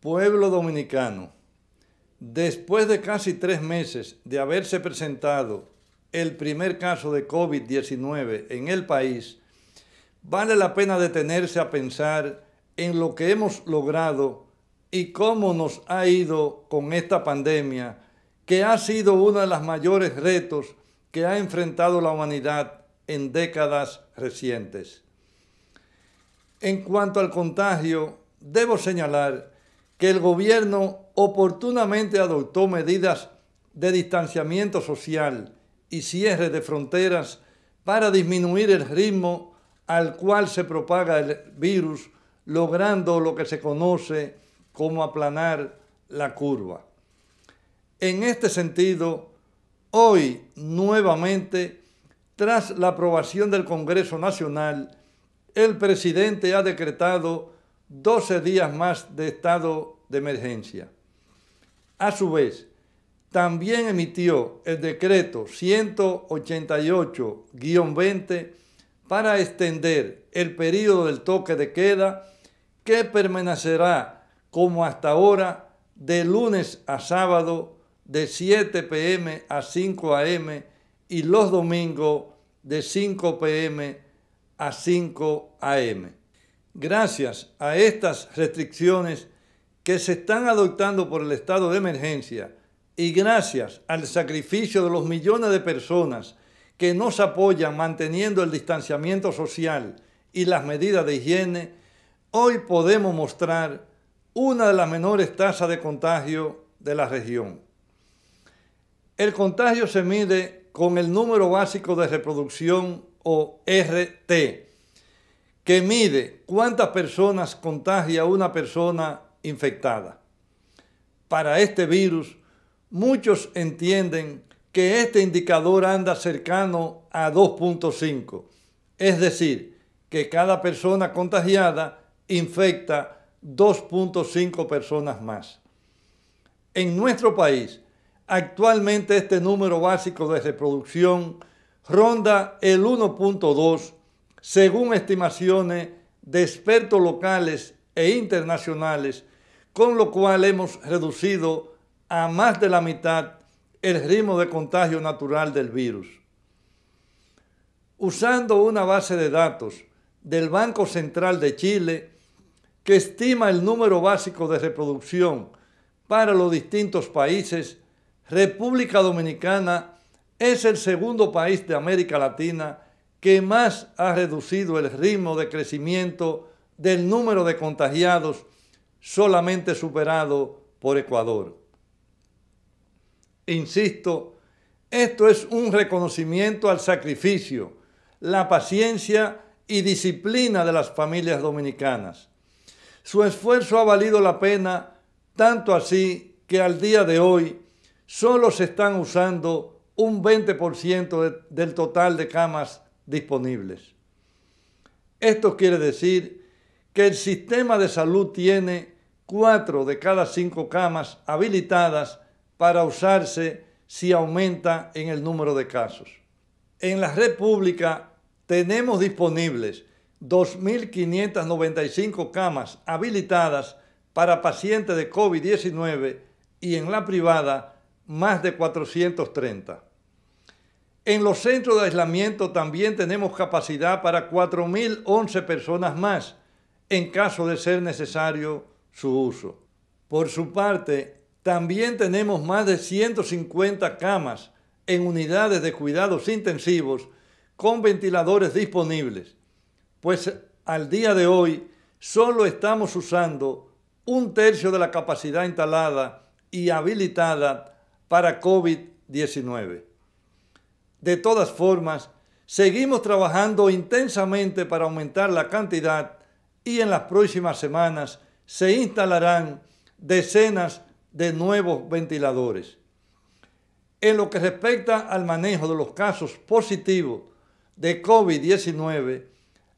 Pueblo dominicano, después de casi tres meses de haberse presentado el primer caso de COVID-19 en el país, vale la pena detenerse a pensar en lo que hemos logrado y cómo nos ha ido con esta pandemia, que ha sido uno de los mayores retos que ha enfrentado la humanidad en décadas recientes. En cuanto al contagio, debo señalar que el gobierno oportunamente adoptó medidas de distanciamiento social y cierre de fronteras para disminuir el ritmo al cual se propaga el virus, logrando lo que se conoce como aplanar la curva. En este sentido, hoy nuevamente, tras la aprobación del Congreso Nacional, el presidente ha decretado 12 días más de estado de emergencia. A su vez, también emitió el decreto 188-20 para extender el periodo del toque de queda que permanecerá como hasta ahora de lunes a sábado de 7 pm a 5 am y los domingos de 5 pm a 5 am. Gracias a estas restricciones que se están adoptando por el estado de emergencia y gracias al sacrificio de los millones de personas que nos apoyan manteniendo el distanciamiento social y las medidas de higiene, hoy podemos mostrar una de las menores tasas de contagio de la región. El contagio se mide con el número básico de reproducción o RT, que mide cuántas personas contagia una persona infectada. Para este virus, muchos entienden que este indicador anda cercano a 2.5, es decir, que cada persona contagiada infecta 2.5 personas más. En nuestro país, actualmente este número básico de reproducción ronda el 1.2 según estimaciones de expertos locales e internacionales, con lo cual hemos reducido a más de la mitad el ritmo de contagio natural del virus. Usando una base de datos del Banco Central de Chile, que estima el número básico de reproducción para los distintos países, República Dominicana es el segundo país de América Latina que más ha reducido el ritmo de crecimiento del número de contagiados, solamente superado por Ecuador. Insisto, esto es un reconocimiento al sacrificio, la paciencia y disciplina de las familias dominicanas. Su esfuerzo ha valido la pena, tanto así que al día de hoy solo se están usando un 20% del total de camas disponibles. Esto quiere decir que el sistema de salud tiene cuatro de cada cinco camas habilitadas para usarse si aumenta en el número de casos. En la República tenemos disponibles 2.595 camas habilitadas para pacientes de COVID-19 y en la privada más de 430. En los centros de aislamiento también tenemos capacidad para 4.011 personas más, en caso de ser necesario su uso. Por su parte, también tenemos más de 150 camas en unidades de cuidados intensivos con ventiladores disponibles, pues al día de hoy solo estamos usando un tercio de la capacidad instalada y habilitada para COVID-19. De todas formas, seguimos trabajando intensamente para aumentar la cantidad y en las próximas semanas se instalarán decenas de nuevos ventiladores. En lo que respecta al manejo de los casos positivos de COVID-19,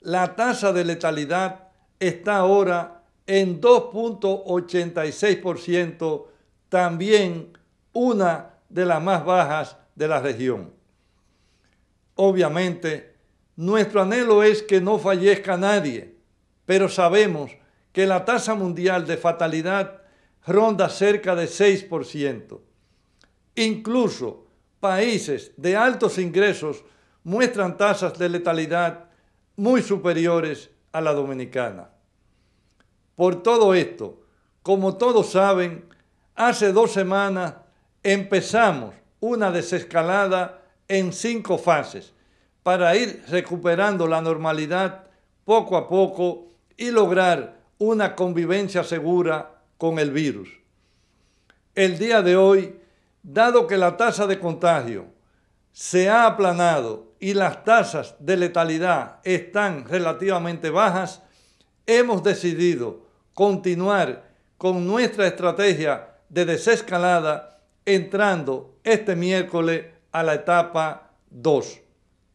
la tasa de letalidad está ahora en 2.86%, también una de las más bajas de la región obviamente, nuestro anhelo es que no fallezca nadie, pero sabemos que la tasa mundial de fatalidad ronda cerca de 6%. Incluso países de altos ingresos muestran tasas de letalidad muy superiores a la dominicana. Por todo esto, como todos saben, hace dos semanas empezamos una desescalada en cinco fases para ir recuperando la normalidad poco a poco y lograr una convivencia segura con el virus. El día de hoy, dado que la tasa de contagio se ha aplanado y las tasas de letalidad están relativamente bajas, hemos decidido continuar con nuestra estrategia de desescalada entrando este miércoles a la etapa 2.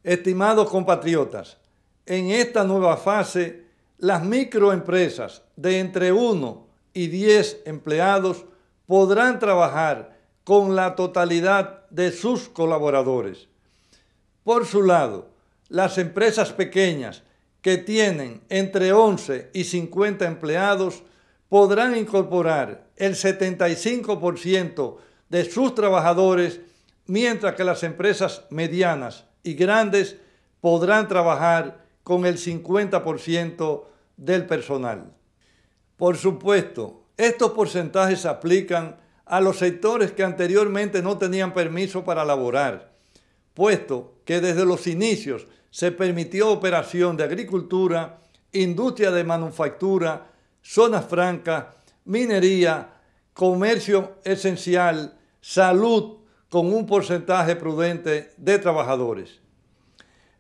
Estimados compatriotas, en esta nueva fase, las microempresas de entre 1 y 10 empleados podrán trabajar con la totalidad de sus colaboradores. Por su lado, las empresas pequeñas que tienen entre 11 y 50 empleados podrán incorporar el 75% de sus trabajadores mientras que las empresas medianas y grandes podrán trabajar con el 50% del personal. Por supuesto, estos porcentajes se aplican a los sectores que anteriormente no tenían permiso para laborar, puesto que desde los inicios se permitió operación de agricultura, industria de manufactura, zonas francas, minería, comercio esencial, salud, con un porcentaje prudente de trabajadores.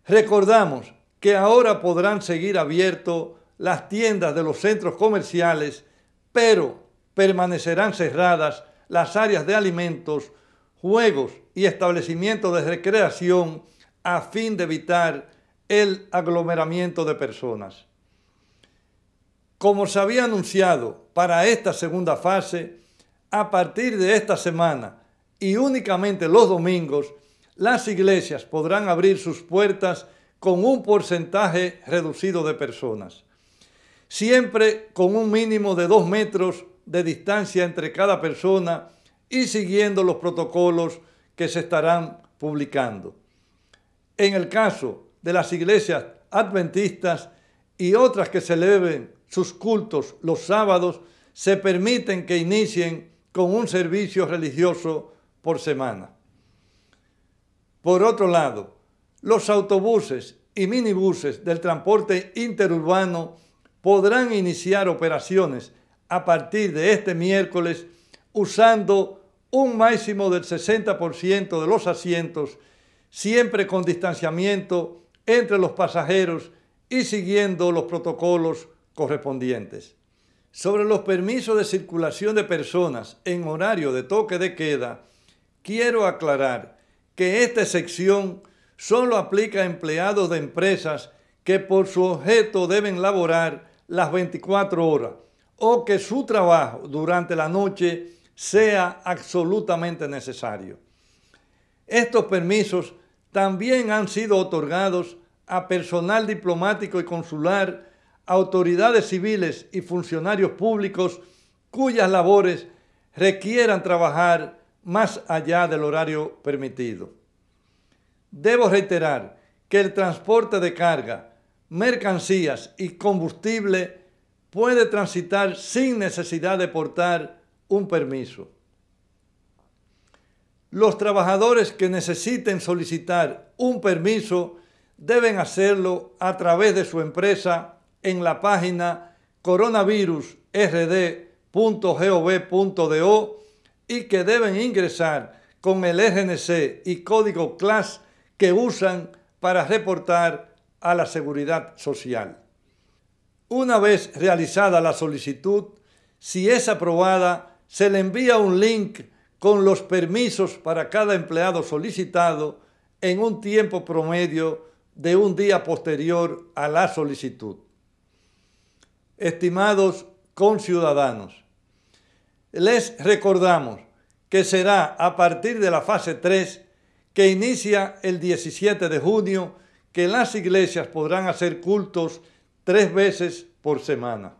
Recordamos que ahora podrán seguir abiertos las tiendas de los centros comerciales, pero permanecerán cerradas las áreas de alimentos, juegos y establecimientos de recreación a fin de evitar el aglomeramiento de personas. Como se había anunciado para esta segunda fase, a partir de esta semana y únicamente los domingos, las iglesias podrán abrir sus puertas con un porcentaje reducido de personas. Siempre con un mínimo de dos metros de distancia entre cada persona y siguiendo los protocolos que se estarán publicando. En el caso de las iglesias adventistas y otras que celebren sus cultos los sábados, se permiten que inicien con un servicio religioso por semana. Por otro lado, los autobuses y minibuses del transporte interurbano podrán iniciar operaciones a partir de este miércoles usando un máximo del 60% de los asientos, siempre con distanciamiento entre los pasajeros y siguiendo los protocolos correspondientes. Sobre los permisos de circulación de personas en horario de toque de queda, Quiero aclarar que esta sección solo aplica a empleados de empresas que por su objeto deben laborar las 24 horas o que su trabajo durante la noche sea absolutamente necesario. Estos permisos también han sido otorgados a personal diplomático y consular, autoridades civiles y funcionarios públicos cuyas labores requieran trabajar más allá del horario permitido. Debo reiterar que el transporte de carga, mercancías y combustible puede transitar sin necesidad de portar un permiso. Los trabajadores que necesiten solicitar un permiso deben hacerlo a través de su empresa en la página coronavirusrd.gov.do y que deben ingresar con el RNC e y código CLAS que usan para reportar a la seguridad social. Una vez realizada la solicitud, si es aprobada, se le envía un link con los permisos para cada empleado solicitado en un tiempo promedio de un día posterior a la solicitud. Estimados conciudadanos, les recordamos que será a partir de la fase 3 que inicia el 17 de junio que las iglesias podrán hacer cultos tres veces por semana.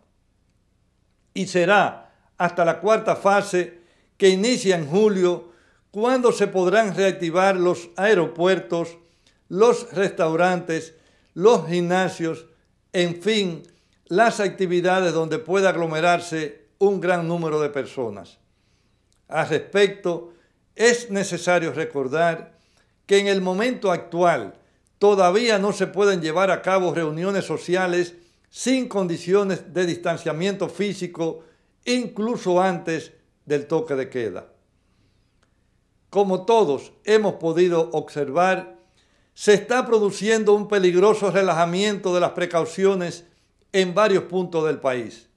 Y será hasta la cuarta fase que inicia en julio cuando se podrán reactivar los aeropuertos, los restaurantes, los gimnasios, en fin, las actividades donde pueda aglomerarse un gran número de personas. Al respecto, es necesario recordar que en el momento actual todavía no se pueden llevar a cabo reuniones sociales sin condiciones de distanciamiento físico, incluso antes del toque de queda. Como todos hemos podido observar, se está produciendo un peligroso relajamiento de las precauciones en varios puntos del país.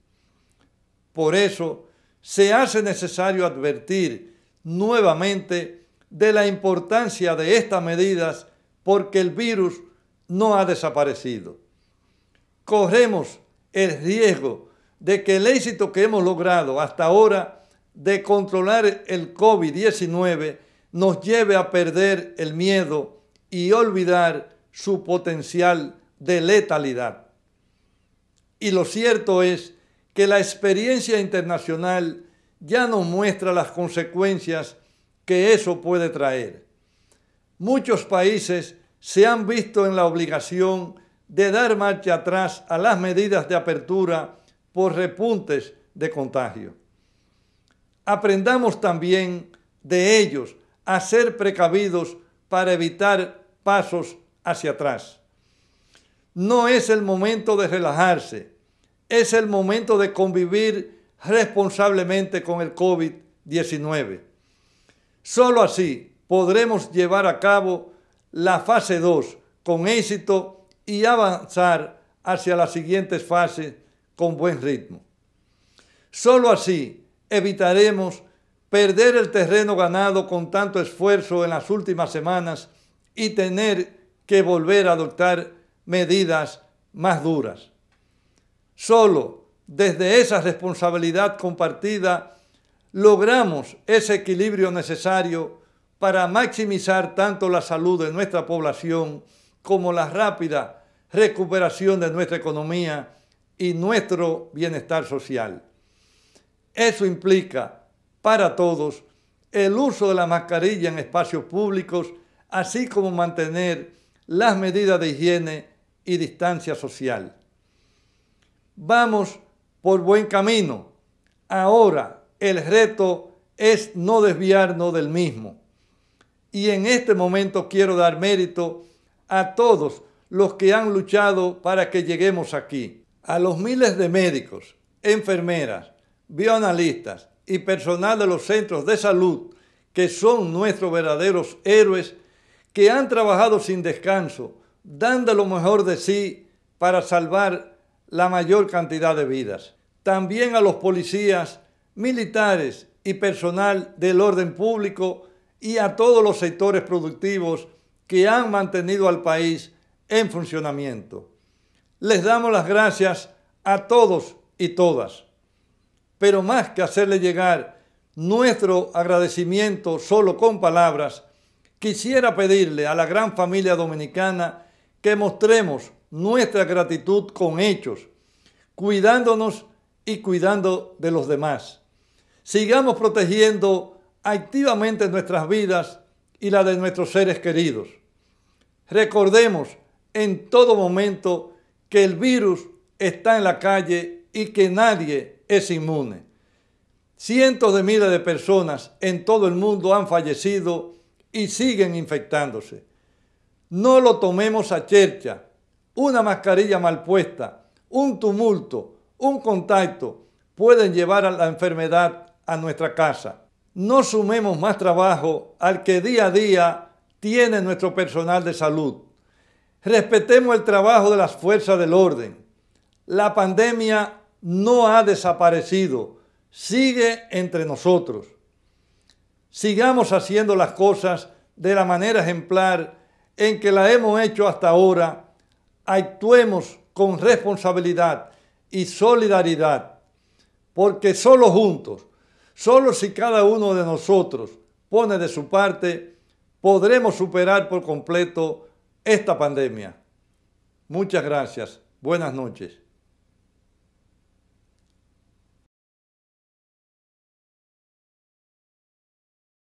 Por eso se hace necesario advertir nuevamente de la importancia de estas medidas porque el virus no ha desaparecido. Corremos el riesgo de que el éxito que hemos logrado hasta ahora de controlar el COVID-19 nos lleve a perder el miedo y olvidar su potencial de letalidad. Y lo cierto es que la experiencia internacional ya nos muestra las consecuencias que eso puede traer. Muchos países se han visto en la obligación de dar marcha atrás a las medidas de apertura por repuntes de contagio. Aprendamos también de ellos a ser precavidos para evitar pasos hacia atrás. No es el momento de relajarse es el momento de convivir responsablemente con el COVID-19. Solo así podremos llevar a cabo la fase 2 con éxito y avanzar hacia las siguientes fases con buen ritmo. Solo así evitaremos perder el terreno ganado con tanto esfuerzo en las últimas semanas y tener que volver a adoptar medidas más duras. Solo desde esa responsabilidad compartida logramos ese equilibrio necesario para maximizar tanto la salud de nuestra población como la rápida recuperación de nuestra economía y nuestro bienestar social. Eso implica para todos el uso de la mascarilla en espacios públicos, así como mantener las medidas de higiene y distancia social vamos por buen camino. Ahora el reto es no desviarnos del mismo. Y en este momento quiero dar mérito a todos los que han luchado para que lleguemos aquí, a los miles de médicos, enfermeras, bioanalistas y personal de los centros de salud que son nuestros verdaderos héroes, que han trabajado sin descanso, dando lo mejor de sí para salvar la mayor cantidad de vidas. También a los policías, militares y personal del orden público y a todos los sectores productivos que han mantenido al país en funcionamiento. Les damos las gracias a todos y todas. Pero más que hacerle llegar nuestro agradecimiento solo con palabras, quisiera pedirle a la gran familia dominicana que mostremos nuestra gratitud con hechos, cuidándonos y cuidando de los demás. Sigamos protegiendo activamente nuestras vidas y la de nuestros seres queridos. Recordemos en todo momento que el virus está en la calle y que nadie es inmune. Cientos de miles de personas en todo el mundo han fallecido y siguen infectándose. No lo tomemos a chercha una mascarilla mal puesta, un tumulto, un contacto, pueden llevar a la enfermedad a nuestra casa. No sumemos más trabajo al que día a día tiene nuestro personal de salud. Respetemos el trabajo de las fuerzas del orden. La pandemia no ha desaparecido, sigue entre nosotros. Sigamos haciendo las cosas de la manera ejemplar en que la hemos hecho hasta ahora actuemos con responsabilidad y solidaridad, porque solo juntos, solo si cada uno de nosotros pone de su parte, podremos superar por completo esta pandemia. Muchas gracias. Buenas noches.